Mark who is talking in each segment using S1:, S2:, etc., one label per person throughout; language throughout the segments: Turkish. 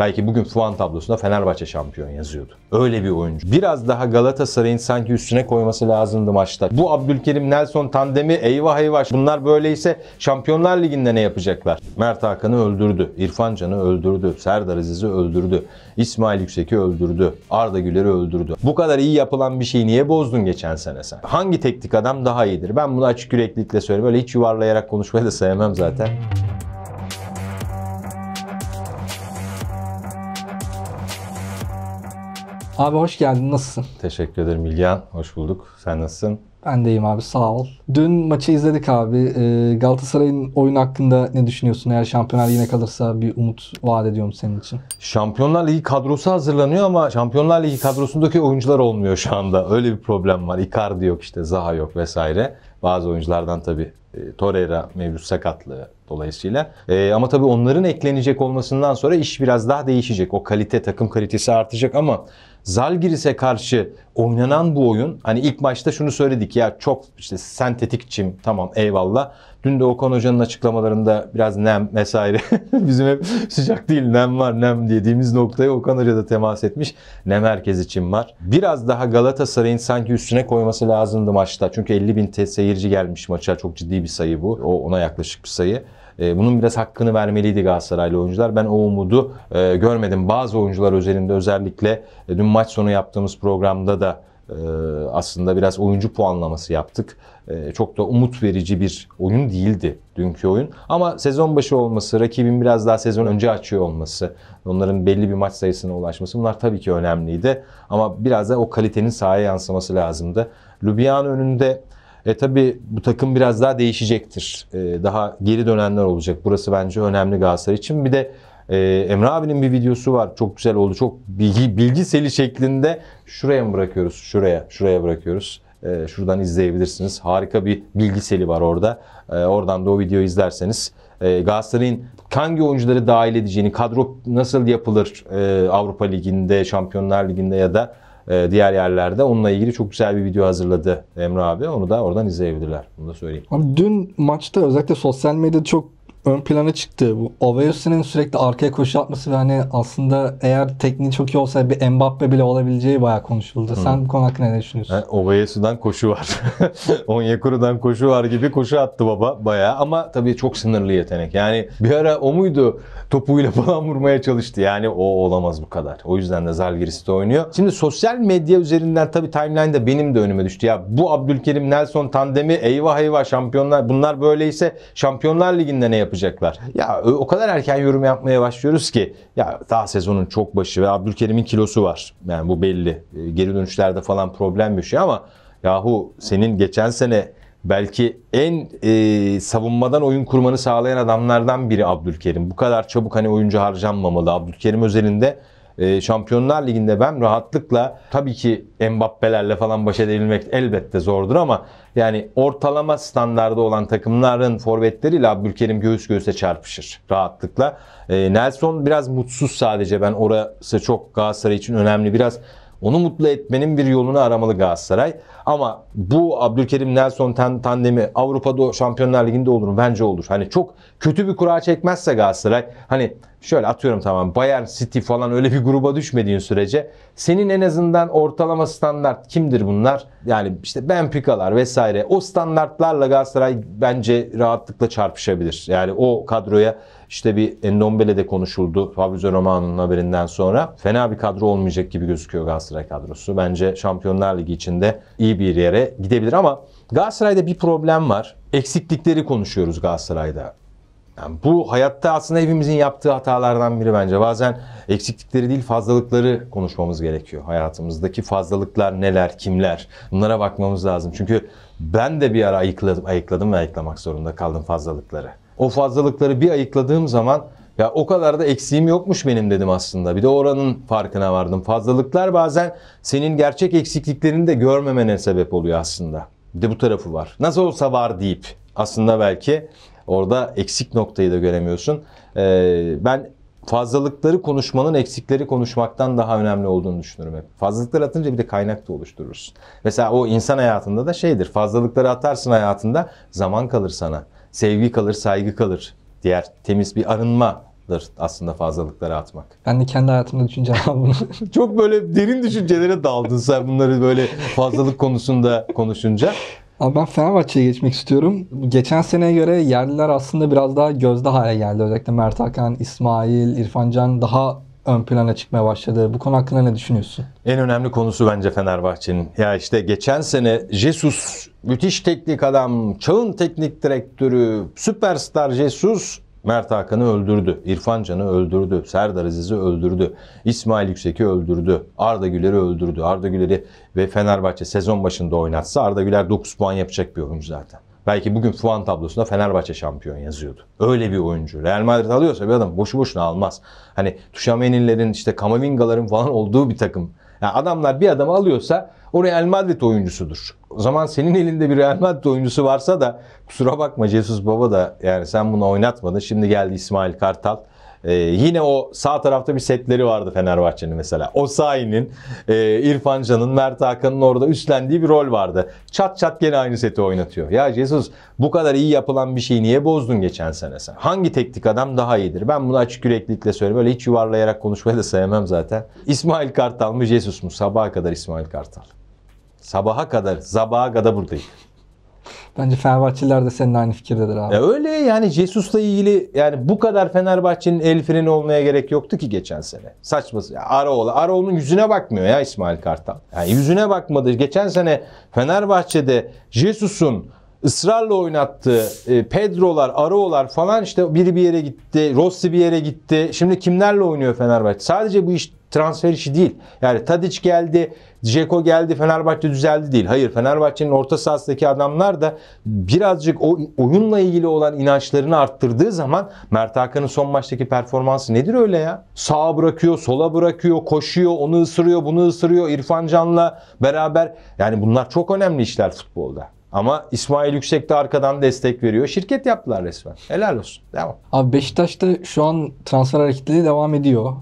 S1: Belki bugün Fuan tablosunda Fenerbahçe şampiyon yazıyordu. Öyle bir oyuncu. Biraz daha Galatasaray'ın sanki üstüne koyması lazımdı maçta. Bu Abdülkerim Nelson tandemi eyvah eyvah. Bunlar böyleyse Şampiyonlar Ligi'nde ne yapacaklar? Mert Hakan'ı öldürdü. İrfan Can'ı öldürdü. Serdar Aziz'i öldürdü. İsmail Yüksek'i öldürdü. Arda Güler'i öldürdü. Bu kadar iyi yapılan bir şeyi niye bozdun geçen sene sen? Hangi teknik adam daha iyidir? Ben bunu açık yüreklilikle söylüyorum. Böyle hiç yuvarlayarak konuşmayı da sevmem zaten.
S2: Abi hoş geldin. Nasılsın?
S1: Teşekkür ederim İlyan. Hoş bulduk. Sen nasılsın?
S2: Ben deyim abi sağ ol. Dün maçı izledik abi. Ee, Galatasaray'ın oyun hakkında ne düşünüyorsun? Eğer şampiyonlar yine kalırsa bir umut vaat ediyorum senin için.
S1: Şampiyonlar Ligi kadrosu hazırlanıyor ama Şampiyonlar Ligi kadrosundaki oyuncular olmuyor şu anda. Öyle bir problem var. Icardi yok işte Zaha yok vesaire. Bazı oyunculardan tabii e, Torreira mevcut sakatlığı dolayısıyla. E, ama tabii onların eklenecek olmasından sonra iş biraz daha değişecek. O kalite takım kalitesi artacak ama Zalgiris'e karşı oynanan bu oyun hani ilk maçta şunu söyledik ya çok işte sentetik çim tamam eyvallah. Dün de Okan Hoca'nın açıklamalarında biraz nem vesaire bizim hep sıcak değil nem var nem dediğimiz noktaya Okan Hoca da temas etmiş. Nem herkes için var. Biraz daha Galatasaray'ın sanki üstüne koyması lazımdı maçta. Çünkü 50 bin seyirci gelmiş maça çok ciddi bir sayı bu. O ona yaklaşık bir sayı. E, bunun biraz hakkını vermeliydi Galatasaraylı oyuncular. Ben o umudu e, görmedim. Bazı oyuncular özelinde özellikle e, dün maç sonu yaptığımız programda da aslında biraz oyuncu puanlaması yaptık. çok da umut verici bir oyun değildi dünkü oyun. Ama sezon başı olması, rakibin biraz daha sezon önce açıyor olması, onların belli bir maç sayısına ulaşması bunlar tabii ki önemliydi. Ama biraz da o kalitenin sahaya yansıması lazımdı. Lubian önünde e tabi bu takım biraz daha değişecektir. E, daha geri dönenler olacak. Burası bence önemli Galatasaray için. Bir de ee, Emre abinin bir videosu var. Çok güzel oldu. Çok bilgi, bilgi seli şeklinde şuraya mı bırakıyoruz? Şuraya, şuraya bırakıyoruz. Ee, şuradan izleyebilirsiniz. Harika bir bilgi seli var orada. Ee, oradan da o videoyu izlerseniz e, Galatasaray'ın hangi oyuncuları dahil edeceğini, kadro nasıl yapılır e, Avrupa Ligi'nde, Şampiyonlar Ligi'nde ya da ee, diğer yerlerde. Onunla ilgili çok güzel bir video hazırladı Emre abi. Onu da oradan izleyebilirler. Bunu da söyleyeyim.
S2: Abi dün maçta özellikle sosyal medyada çok ön plana çıktı. Bu Oveyusi'nin sürekli arkaya koşu atması ve hani aslında eğer tekniği çok iyi olsa bir Mbappe bile olabileceği bayağı konuşuldu. Hı. Sen bu konu hakkında ne düşünüyorsun?
S1: Yani Oveyusi'den koşu var. Onyekuru'dan koşu var gibi koşu attı baba bayağı ama tabii çok sınırlı yetenek. Yani bir ara o muydu topuyla falan vurmaya çalıştı. Yani o olamaz bu kadar. O yüzden de Zalgiris de oynuyor. Şimdi sosyal medya üzerinden tabii timeline'da benim de önüme düştü. Ya bu Abdülkerim Nelson tandemi eyvah eyvah şampiyonlar bunlar böyleyse Şampiyonlar Ligi'nde ne yapıyor? yapacaklar. Ya o kadar erken yorum yapmaya başlıyoruz ki ya daha sezonun çok başı ve Abdülkerim'in kilosu var. Yani bu belli. E, geri dönüşlerde falan problem bir şey ama yahu senin geçen sene belki en e, savunmadan oyun kurmanı sağlayan adamlardan biri Abdülkerim. Bu kadar çabuk hani oyuncu harcanmamalı. Abdülkerim özelinde ee, Şampiyonlar Ligi'nde ben rahatlıkla tabii ki Mbappe'lerle falan baş edebilmek elbette zordur ama yani ortalama standarda olan takımların forvetleriyle Abdülkerim göğüs göğüse çarpışır rahatlıkla. Ee, Nelson biraz mutsuz sadece ben orası çok Galatasaray için önemli biraz onu mutlu etmenin bir yolunu aramalı Galatasaray. Ama bu Abdülkerim Nelson tandemi Avrupa'da Şampiyonlar Ligi'nde olur mu? Bence olur. Hani çok kötü bir kura çekmezse Galatasaray hani şöyle atıyorum tamam Bayern City falan öyle bir gruba düşmediğin sürece senin en azından ortalama standart kimdir bunlar? Yani işte Benfica'lar vesaire o standartlarla Galatasaray bence rahatlıkla çarpışabilir. Yani o kadroya işte bir Endombele de konuşuldu Fabrizio Romano'nun haberinden sonra. Fena bir kadro olmayacak gibi gözüküyor Galatasaray kadrosu. Bence Şampiyonlar Ligi içinde iyi bir yere gidebilir ama Galatasaray'da bir problem var. Eksiklikleri konuşuyoruz Galatasaray'da. Yani bu hayatta aslında hepimizin yaptığı hatalardan biri bence. Bazen eksiklikleri değil fazlalıkları konuşmamız gerekiyor. Hayatımızdaki fazlalıklar neler, kimler bunlara bakmamız lazım. Çünkü ben de bir ara ayıkladım, ayıkladım ve ayıklamak zorunda kaldım fazlalıkları. O fazlalıkları bir ayıkladığım zaman ya o kadar da eksiğim yokmuş benim dedim aslında. Bir de oranın farkına vardım. Fazlalıklar bazen senin gerçek eksikliklerini de görmemene sebep oluyor aslında. Bir de bu tarafı var. Nasıl olsa var deyip aslında belki Orada eksik noktayı da göremiyorsun. Ee, ben fazlalıkları konuşmanın eksikleri konuşmaktan daha önemli olduğunu düşünürüm hep. Fazlalıkları atınca bir de kaynak da oluşturursun. Mesela o insan hayatında da şeydir. Fazlalıkları atarsın hayatında zaman kalır sana. Sevgi kalır, saygı kalır. Diğer temiz bir arınmadır aslında fazlalıkları atmak.
S2: Ben de kendi hayatımda düşüneceğim bunu. Çok böyle derin düşüncelere daldın sen bunları böyle fazlalık konusunda konuşunca. Abi ben Fenerbahçe'ye geçmek istiyorum. Geçen seneye göre yerliler aslında biraz daha gözde hale geldi. Özellikle Mert Hakan, İsmail, İrfan Can daha ön plana çıkmaya başladı. Bu konu hakkında ne düşünüyorsun?
S1: En önemli konusu bence Fenerbahçe'nin. Ya işte geçen sene Jesus müthiş teknik adam, çağın teknik direktörü, süperstar Jesus Mert Hakan'ı öldürdü. İrfan Can'ı öldürdü. Serdar Aziz'i öldürdü. İsmail Yüksek'i öldürdü. Arda Güler'i öldürdü. Arda Güler'i ve Fenerbahçe sezon başında oynatsa Arda Güler 9 puan yapacak bir oyuncu zaten. Belki bugün puan tablosunda Fenerbahçe şampiyon yazıyordu. Öyle bir oyuncu. Real Madrid alıyorsa bir adam boşu boşuna almaz. Hani Tuşamenilerin işte Kamavingaların falan olduğu bir takım. Yani adamlar bir adamı alıyorsa o Real Madrid oyuncusudur. O zaman senin elinde bir Real Madrid oyuncusu varsa da kusura bakma Jesus Baba da yani sen bunu oynatmadın. Şimdi geldi İsmail Kartal. Ee, yine o sağ tarafta bir setleri vardı Fenerbahçe'nin mesela. Osayi'nin, e, İrfan Can'ın, Mert Hakan'ın orada üstlendiği bir rol vardı. Çat çat gene aynı seti oynatıyor. Ya Jesus bu kadar iyi yapılan bir şeyi niye bozdun geçen sene sen? Hangi teknik adam daha iyidir? Ben bunu açık yüreklilikle söylüyorum. Böyle hiç yuvarlayarak konuşmayı da sevmem zaten. İsmail Kartal mı Jesus mu? Sabaha kadar İsmail Kartal. Sabaha kadar, sabaha kadar buradayım.
S2: Bence Fenerbahçeliler de senin aynı fikirdedir abi. Ya e
S1: öyle yani Jesus'la ilgili yani bu kadar Fenerbahçe'nin el freni olmaya gerek yoktu ki geçen sene. Saçması. Ya Araoğlu. Araoğlu'nun yüzüne bakmıyor ya İsmail Kartal. Yani yüzüne bakmadı. Geçen sene Fenerbahçe'de Jesus'un ısrarla oynattığı e, Pedro'lar, Arao'lar falan işte biri bir yere gitti, Rossi bir yere gitti. Şimdi kimlerle oynuyor Fenerbahçe? Sadece bu iş transfer işi değil. Yani Tadic geldi, Dzeko geldi, Fenerbahçe düzeldi değil. Hayır Fenerbahçe'nin orta sahasındaki adamlar da birazcık o oyunla ilgili olan inançlarını arttırdığı zaman Mert Hakan'ın son maçtaki performansı nedir öyle ya? Sağa bırakıyor, sola bırakıyor, koşuyor, onu ısırıyor, bunu ısırıyor. İrfan Can'la beraber yani bunlar çok önemli işler futbolda. Ama İsmail Yüksek de arkadan destek veriyor. Şirket yaptılar resmen.
S2: Helal olsun. Devam. Abi Beşiktaş'ta şu an transfer hareketleri devam ediyor.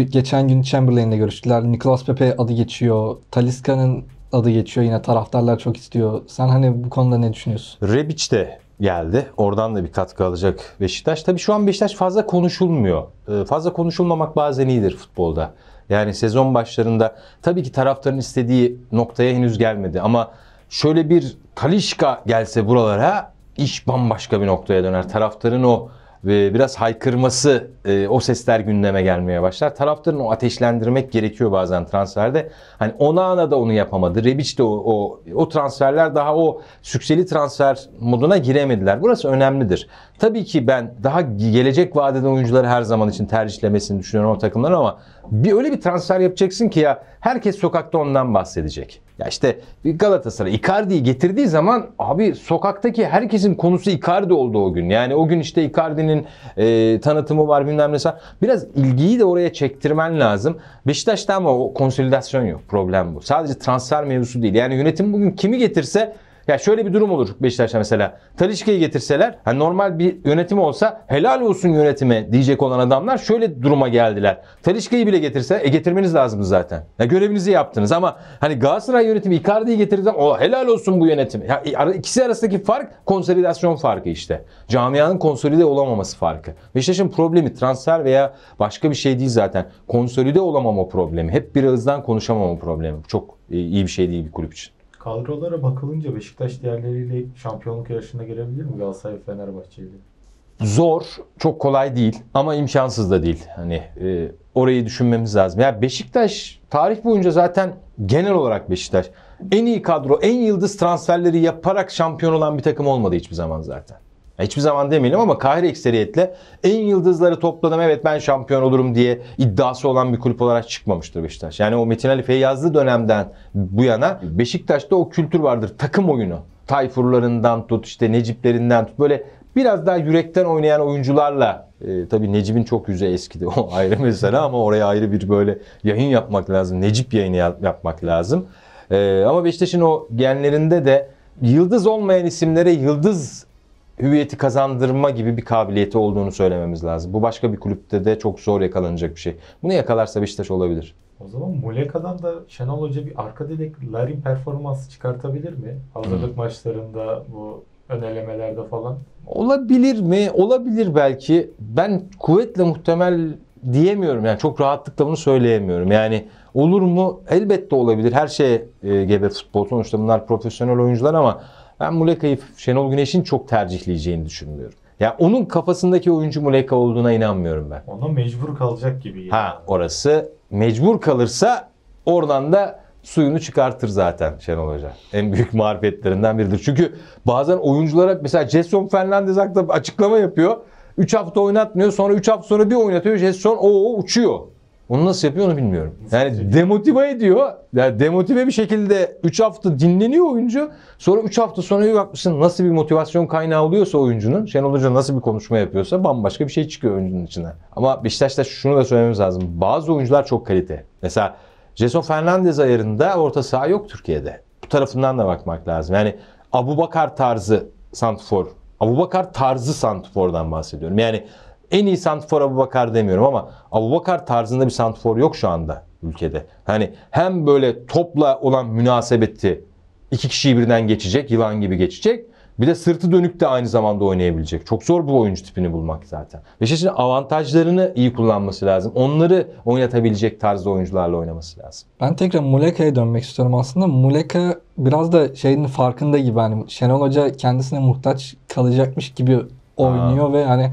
S2: Ee, geçen gün Chamberlain'le görüştüler. Nicolas Pepe adı geçiyor. Taliska'nın adı geçiyor. Yine taraftarlar çok istiyor. Sen hani bu konuda ne düşünüyorsun?
S1: Rebic de geldi. Oradan da bir katkı alacak Beşiktaş. Tabii şu an Beşiktaş fazla konuşulmuyor. Ee, fazla konuşulmamak bazen iyidir futbolda. Yani sezon başlarında tabii ki taraftarın istediği noktaya henüz gelmedi ama şöyle bir Talişka gelse buralara iş bambaşka bir noktaya döner. Taraftarın o ve biraz haykırması e, o sesler gündeme gelmeye başlar. Taraftarın o ateşlendirmek gerekiyor bazen transferde. Hani ona ana da onu yapamadı. Rebic de o, o, o transferler daha o sükseli transfer moduna giremediler. Burası önemlidir. Tabii ki ben daha gelecek vadeden oyuncuları her zaman için tercihlemesini düşünüyorum o takımların ama bir öyle bir transfer yapacaksın ki ya herkes sokakta ondan bahsedecek. Ya işte Galatasaray Icardi'yi getirdiği zaman abi sokaktaki herkesin konusu Icardi oldu o gün. Yani o gün işte Icardi'nin e, tanıtımı var bilmem ne. Biraz ilgiyi de oraya çektirmen lazım. Beşiktaş'ta ama o konsolidasyon yok. Problem bu. Sadece transfer mevzusu değil. Yani yönetim bugün kimi getirse ya şöyle bir durum olur Beşiktaş'ta mesela. Talişka'yı getirseler hani normal bir yönetim olsa helal olsun yönetime diyecek olan adamlar şöyle duruma geldiler. Talişka'yı bile getirse e getirmeniz lazım zaten. Ya görevinizi yaptınız ama hani Galatasaray yönetimi Icardi'yi getirdi, o helal olsun bu yönetim. Ya e, ikisi arasındaki fark konsolidasyon farkı işte. Camianın konsolide olamaması farkı. Beşiktaş'ın problemi transfer veya başka bir şey değil zaten. Konsolide olamama problemi. Hep bir ağızdan konuşamama problemi. Çok e, iyi bir şey değil bir kulüp için. Kadrolara bakılınca Beşiktaş diğerleriyle şampiyonluk yarışına girebilir mi Galatasaray Fenerbahçe ile? Zor, çok kolay değil ama imkansız da değil. Hani e, orayı düşünmemiz lazım. Ya yani Beşiktaş tarih boyunca zaten genel olarak Beşiktaş en iyi kadro, en yıldız transferleri yaparak şampiyon olan bir takım olmadı hiçbir zaman zaten hiçbir zaman demeyelim ama Kahire ekseriyetle en yıldızları topladım evet ben şampiyon olurum diye iddiası olan bir kulüp olarak çıkmamıştır Beşiktaş. Yani o Metin Ali Feyyazlı dönemden bu yana Beşiktaş'ta o kültür vardır takım oyunu. Tayfurlarından tut işte Neciplerinden tut böyle biraz daha yürekten oynayan oyuncularla e, tabii Necip'in çok yüze eskidi o ayrı mesele ama oraya ayrı bir böyle yayın yapmak lazım. Necip yayını yapmak lazım. E, ama Beşiktaş'ın o genlerinde de yıldız olmayan isimlere yıldız hüviyeti kazandırma gibi bir kabiliyeti olduğunu söylememiz lazım. Bu başka bir kulüpte de çok zor yakalanacak bir şey. Bunu yakalarsa Beşiktaş olabilir. O zaman Muleka'dan da Şenol Hoca bir arka dilek Larin performansı çıkartabilir mi? Hazırlık maçlarında bu önelemelerde falan.
S2: Olabilir
S1: mi? Olabilir belki. Ben kuvvetle muhtemel diyemiyorum. Yani çok rahatlıkla bunu söyleyemiyorum. Yani olur mu? Elbette olabilir. Her şey e, gebe futbol. Sonuçta bunlar profesyonel oyuncular ama ben Muleka'yı Şenol Güneş'in çok tercihleyeceğini düşünmüyorum. Ya yani onun kafasındaki oyuncu Muleka olduğuna inanmıyorum ben. Ona mecbur kalacak gibi. Yani. Ha orası mecbur kalırsa oradan da suyunu çıkartır zaten Şenol Hoca. En büyük marifetlerinden biridir. Çünkü bazen oyunculara mesela Jason Fernandez hakkında açıklama yapıyor. 3 hafta oynatmıyor sonra 3 hafta sonra bir oynatıyor. Jason o uçuyor. Onu nasıl yapıyor onu bilmiyorum. Yani demotive ediyor. Yani demotive bir şekilde 3 hafta dinleniyor oyuncu. Sonra 3 hafta sonra bir bakmışsın nasıl bir motivasyon kaynağı oluyorsa oyuncunun. Şenol Hoca nasıl bir konuşma yapıyorsa bambaşka bir şey çıkıyor oyuncunun içine. Ama Beşiktaş'ta şunu da söylememiz lazım. Bazı oyuncular çok kalite. Mesela Jason Fernandez ayarında orta saha yok Türkiye'de. Bu tarafından da bakmak lazım. Yani Abubakar tarzı Santfor. Abubakar tarzı Santfor'dan bahsediyorum. Yani en iyi santfor Abu Bakar demiyorum ama Abu Bakar tarzında bir santfor yok şu anda ülkede. Hani hem böyle topla olan münasebeti iki kişiyi birden geçecek, yılan gibi geçecek. Bir de sırtı dönük de aynı zamanda oynayabilecek. Çok zor bu oyuncu tipini bulmak zaten. Beşiktaş'ın avantajlarını iyi kullanması lazım. Onları oynatabilecek tarzda oyuncularla oynaması lazım.
S2: Ben tekrar Muleka'ya dönmek istiyorum aslında. Muleka biraz da şeyin farkında gibi. Hani Şenol Hoca kendisine muhtaç kalacakmış gibi oynuyor Aa. ve hani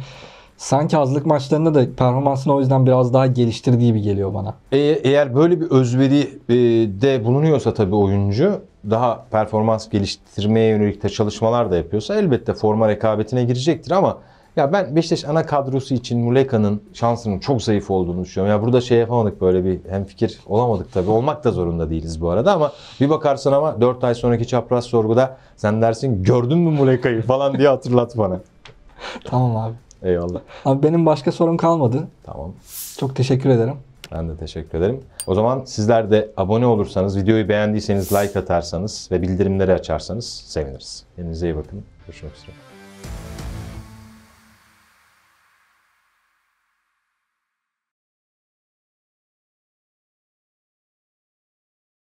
S2: sanki hazırlık maçlarında da performansını o yüzden biraz daha geliştirdiği gibi geliyor bana.
S1: E, eğer böyle bir özveri e, de bulunuyorsa tabii oyuncu daha performans geliştirmeye yönelik de çalışmalar da yapıyorsa elbette forma rekabetine girecektir ama ya ben Beşiktaş ana kadrosu için Muleka'nın şansının çok zayıf olduğunu düşünüyorum. Ya burada şey yapamadık böyle bir hem fikir olamadık tabii. Olmak da zorunda değiliz bu arada ama bir bakarsın ama 4 ay sonraki çapraz sorguda sen dersin gördün mü Muleka'yı falan diye hatırlat bana.
S2: tamam abi. Eyvallah. Abi benim başka sorum kalmadı. Tamam. Çok teşekkür ederim.
S1: Ben de teşekkür ederim. O zaman sizler de abone olursanız, videoyu beğendiyseniz like atarsanız ve bildirimleri açarsanız seviniriz. Kendinize iyi bakın. Görüşmek üzere.